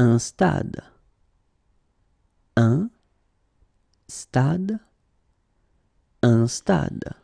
un stade. Un stade. Un stade.